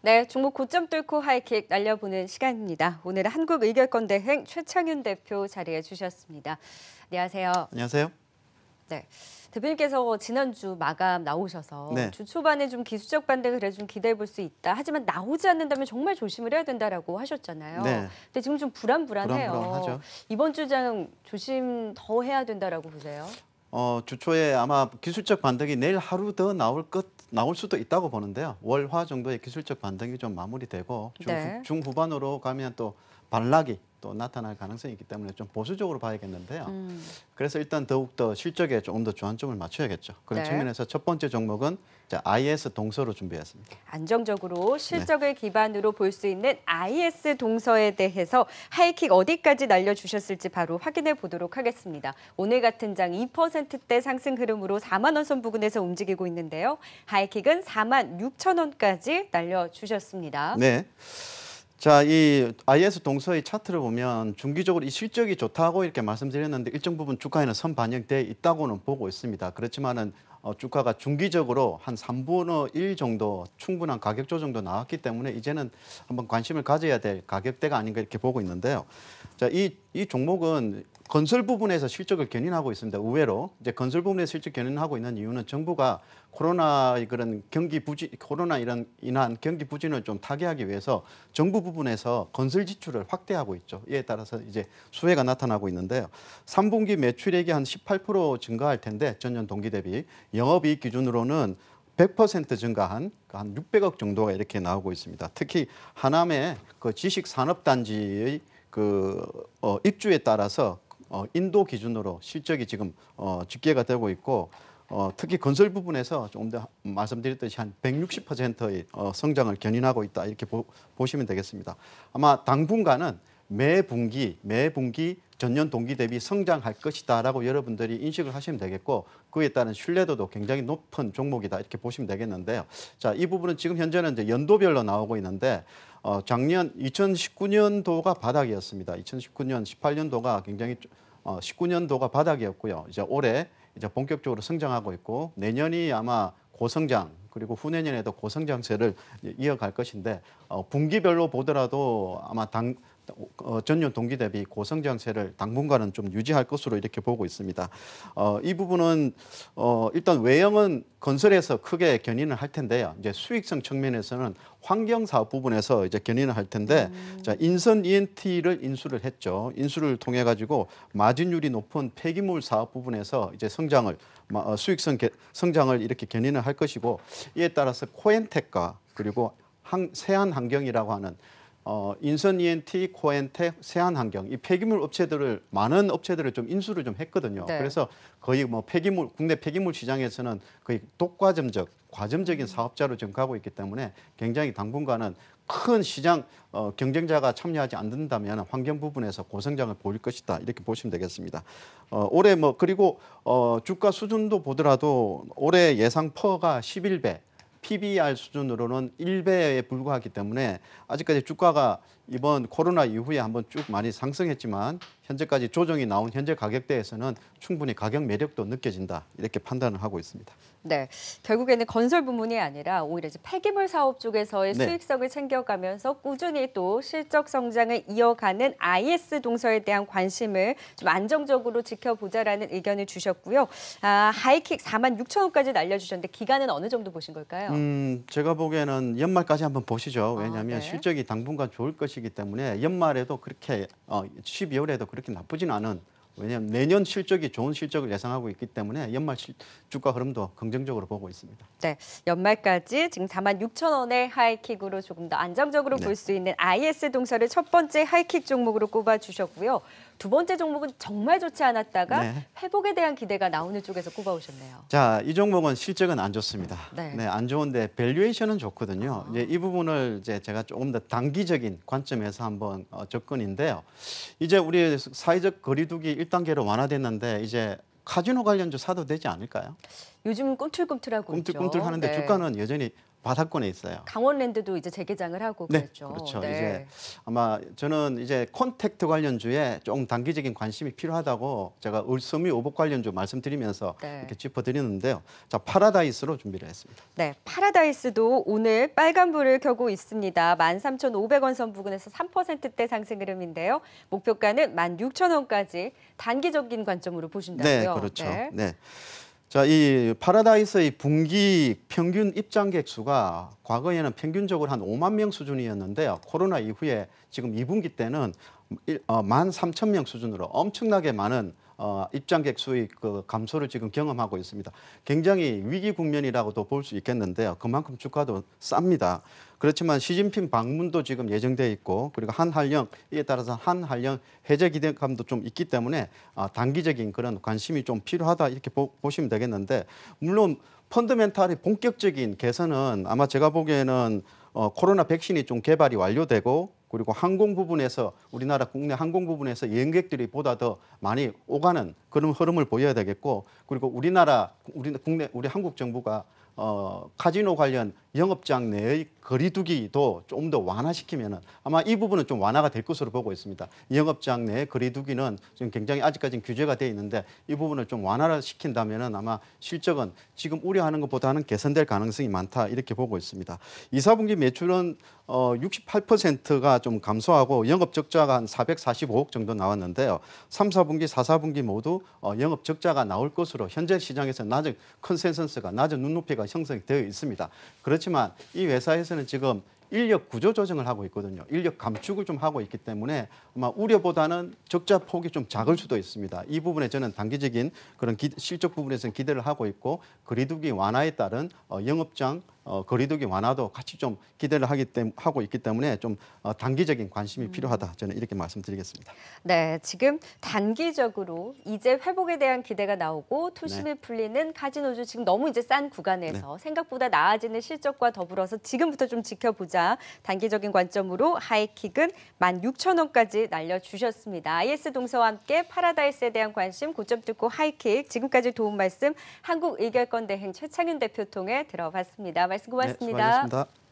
네, 종목 고점 뚫고 하이킥 날려보는 시간입니다. 오늘은 한국의결건대행 최창윤 대표 자리해 주셨습니다. 안녕하세요. 안녕하세요. 네. 대표님께서 지난주 마감 나오셔서 네. 주 초반에 좀 기술적 반등을 좀 기대해 볼 수 있다. 하지만 나오지 않는다면 정말 조심을 해야 된다라고 하셨잖아요. 네. 근데 지금 좀 불안불안해요. 불안불안하죠. 이번 주장 조심 더 해야 된다라고 보세요. 어, 주초에 아마 기술적 반등이 내일 하루 더 나올 것 나올 수도 있다고 보는데요. 월화 정도의 기술적 반등이 좀 마무리되고 중, 네. 중후반으로 가면 또 반락이 또 나타날 가능성이 있기 때문에 좀 보수적으로 봐야겠는데요. 음. 그래서 일단 더욱더 실적에 조금 더 주안점을 맞춰야겠죠. 그런 네. 측면에서 첫 번째 종목은 IS 동서로 준비했습니다. 안정적으로 네. 실적을 네. 기반으로 볼 수 있는 IS 동서에 대해서 하이킥 어디까지 날려주셨을지 바로 확인해 보도록 하겠습니다. 오늘 같은 장 2%대 상승 흐름으로 4만 원 선 부근에서 움직이고 있는데요. 하이킥은 4만 6천 원까지 날려주셨습니다. 네. 자, 이 IS 동서의 차트를 보면 중기적으로 이 실적이 좋다고 이렇게 말씀드렸는데 일정 부분 주가에는 선 반영돼 있다고는 보고 있습니다. 그렇지만은 어, 주가가 중기적으로 한 3분의 1 정도 충분한 가격 조정도 나왔기 때문에 이제는 한번 관심을 가져야 될 가격대가 아닌가 이렇게 보고 있는데요. 자, 이, 이 종목은 건설 부분에서 실적을 견인하고 있습니다. 의외로 이제 건설 부분에서 실적 견인하고 있는 이유는 정부가 코로나 그런 경기 부진 코로나 이런 인한 경기 부진을 좀 타개하기 위해서 정부 부분에서 건설 지출을 확대하고 있죠. 이에 따라서 이제 수혜가 나타나고 있는데요. 3분기 매출액이 한 18% 증가할 텐데 전년 동기 대비 영업이익 기준으로는 100% 증가한 한 600억 정도가 이렇게 나오고 있습니다. 특히 하남의 그 지식 산업 단지의 그 어, 입주에 따라서 어, 인도 기준으로 실적이 지금 어, 집계가 되고 있고 어, 특히 건설 부분에서 조금 더 말씀드렸듯이 한 160%의 어, 성장을 견인하고 있다 이렇게 보, 보시면 되겠습니다. 아마 당분간은 매 분기 매 분기 전년 동기 대비 성장할 것이다라고 여러분들이 인식을 하시면 되겠고 그에 따른 신뢰도도 굉장히 높은 종목이다 이렇게 보시면 되겠는데요. 자, 이 부분은 지금 현재는 이제 연도별로 나오고 있는데 어, 작년 2019년도가 바닥이었습니다. 2019년, 18년도가 굉장히 어, 19년도가 바닥이었고요. 이제 올해 이제 본격적으로 성장하고 있고 내년이 아마 고성장 그리고 후내년에도 고성장세를 이어갈 것인데 어, 분기별로 보더라도 아마 당 어, 전년 동기 대비 고성장세를 당분간은 좀 유지할 것으로 이렇게 보고 있습니다. 어, 이 부분은 어, 일단 외형은 건설에서 크게 견인을 할 텐데요. 이제 수익성 측면에서는 환경 사업 부분에서 이제 견인을 할 텐데 음. 자, 인선 ENT를 인수를 했죠. 인수를 통해 가지고 마진율이 높은 폐기물 사업 부분에서 이제 성장을 어, 수익성 개, 성장을 이렇게 견인을 할 것이고 이에 따라서 코엔텍과 그리고 항, 세안 환경이라고 하는 어, 인선 ENT, 코엔테 세안환경 이 폐기물 업체들을 많은 업체들을 좀 인수를 좀 했거든요. 네. 그래서 거의 뭐 폐기물 국내 폐기물 시장에서는 거의 독과점적 과점적인 사업자로 지금 가고 있기 때문에 굉장히 당분간은 큰 시장 어, 경쟁자가 참여하지 않는다면 환경 부분에서 고성장을 보일 것이다 이렇게 보시면 되겠습니다. 어, 올해 뭐 그리고 어, 주가 수준도 보더라도 올해 예상 퍼가 11배 PBR 수준으로는 1배에 불과하기 때문에 아직까지 주가가 이번 코로나 이후에 한번 쭉 많이 상승했지만 현재까지 조정이 나온 현재 가격대에서는 충분히 가격 매력도 느껴진다 이렇게 판단을 하고 있습니다. 네, 결국에는 건설 부문이 아니라 오히려 이제 폐기물 사업 쪽에서의 네. 수익성을 챙겨가면서 꾸준히 또 실적 성장을 이어가는 IS 동서에 대한 관심을 좀 안정적으로 지켜보자라는 의견을 주셨고요. 아, 하이킥 4만 6천 원까지 날려주셨는데 기간은 어느 정도 보신 걸까요? 음, 제가 보기에는 연말까지 한번 보시죠. 아, 왜냐하면 아, 네. 실적이 당분간 좋을 것이 것이기 때문에 연말에도 그렇게 어, 12월에도 그렇게 나쁘진 않은 왜냐하면 내년 실적이 좋은 실적을 예상하고 있기 때문에 연말 주가 흐름도 긍정적으로 보고 있습니다. 네, 연말까지 지금 4만 6천 원의 하이킥으로 조금 더 안정적으로 네. 볼수 있는 IS 동서를 첫 번째 하이킥 종목으로 꼽아주셨고요. 두 번째 종목은 정말 좋지 않았다가 네. 회복에 대한 기대가 나오는 쪽에서 꼽아오셨네요. 자, 이 종목은 실적은 안 좋습니다. 네, 네안 좋은데 밸류에이션은 좋거든요. 아. 이제 이 부분을 이제 제가 조금 더 단기적인 관점에서 한번 어, 접근인데요. 이제 우리 사회적 거리두기 독단계로 완화됐는데 이제 카지노 관련주 사도 되지 않을까요? 요즘 꿈틀꿈틀하고 꿈틀꿈틀 있죠. 하는데 네. 주가는 여전히 바닷권에 있어요. 강원랜드도 이제 재개장을 하고 네, 그랬죠. 네, 그렇죠. 네. 이제 아마 저는 이제 콘택트 관련주에 좀 단기적인 관심이 필요하다고 제가 을섬유 오복 관련주 말씀드리면서 네. 이렇게 짚어드리는데요. 자, 파라다이스로 준비를 했습니다. 네, 파라다이스도 오늘 빨간불을 켜고 있습니다. 13,500원 선 부근에서 3%대 상승 흐름인데요. 목표가는 16,000원까지 단기적인 관점으로 보신다고요. 네, 그렇죠. 네. 네. 자, 이 파라다이스의 분기 평균 입장객 수가 과거에는 평균적으로 한 5만 명 수준이었는데요. 코로나 이후에 지금 2분기 때는 1 3 0 0 0명 수준으로 엄청나게 많은 어, 입장객 수익 그 감소를 지금 경험하고 있습니다. 굉장히 위기 국면이라고도 볼 수 있겠는데요. 그만큼 주가도 쌉니다. 그렇지만 시진핑 방문도 지금 예정돼 있고 그리고 한한령 이에 따라서 한한령 해제 기대감도 좀 있기 때문에 아, 단기적인 그런 관심이 좀 필요하다 이렇게 보, 보시면 되겠는데 물론 펀드멘탈의 본격적인 개선은 아마 제가 보기에는 어, 코로나 백신이 좀 개발이 완료되고 그리고 항공 부분에서 우리나라 국내 항공 부분에서 여행객들이 보다 더 많이 오가는 그런 흐름을 보여야 되겠고 그리고 우리나라 우리 국내 우리 한국 정부가 어, 카지노 관련 영업장 내의 거리두기도 좀 더 완화시키면 아마 이 부분은 좀 완화가 될 것으로 보고 있습니다. 영업장 내의 거리두기는 지금 굉장히 아직까지는 규제가 돼 있는데 이 부분을 좀 완화를 시킨다면 아마 실적은 지금 우려하는 것보다는 개선될 가능성이 많다 이렇게 보고 있습니다. 2, 4분기 매출은 어, 68%가 좀 감소하고 영업적자가 한 445억 정도 나왔는데요. 3, 4분기, 4, 4분기 모두 어, 영업적자가 나올 것으로 현재 시장에서 낮은 컨센서스가 낮은 눈높이가 형성이 되어 있습니다. 그렇지만 이 회사에서는 지금 인력 구조 조정을 하고 있거든요. 인력 감축을 좀 하고 있기 때문에 아마 우려보다는 적자 폭이 좀 작을 수도 있습니다. 이 부분에 저는 단기적인 그런 기, 실적 부분에서는 기대를 하고 있고 거리두기 완화에 따른 어, 영업장 어, 거리두기 완화도 같이 좀 기대를 하기 때문에 하고 있기 때문에 좀 어, 단기적인 관심이 음. 필요하다 저는 이렇게 말씀드리겠습니다. 네, 지금 단기적으로 이제 회복에 대한 기대가 나오고 투심이 네. 풀리는 카지노주 지금 너무 이제 싼 구간에서 네. 생각보다 나아지는 실적과 더불어서 지금부터 좀 지켜보자 단기적인 관점으로 하이킥은 16,000원까지 날려주셨습니다. IS 동서와 함께 파라다이스에 대한 관심 고점 듣고 하이킥 지금까지 도움 말씀 한국의결권대행 최창윤 대표 통해 들어봤습니다. 수고하셨습니다. 네, 수고하셨습니다.